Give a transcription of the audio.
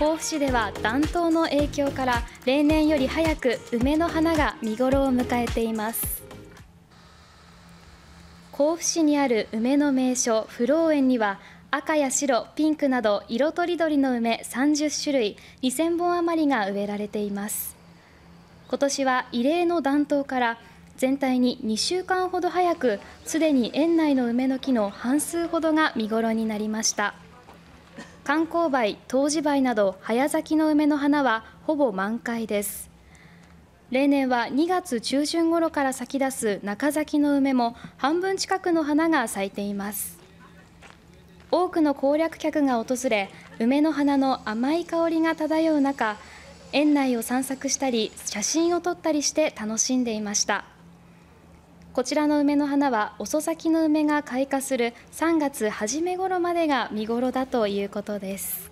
甲府市では暖冬の影響から例年より早く梅の花が見頃を迎えています甲府市にある梅の名所不老園には赤や白、ピンクなど色とりどりの梅30種類2000本余りが植えられています今年は異例の暖冬から全体に2週間ほど早くすでに園内の梅の木の半数ほどが見頃になりました。観光梅、冬至梅など早咲きの梅の花はほぼ満開です。例年は2月中旬頃から咲き出す中咲きの梅も半分近くの花が咲いています。多くの攻略客が訪れ梅の花の甘い香りが漂う中園内を散策したり写真を撮ったりして楽しんでいました。こちらの梅の花は遅咲きの梅が開花する3月初め頃までが見頃だということです。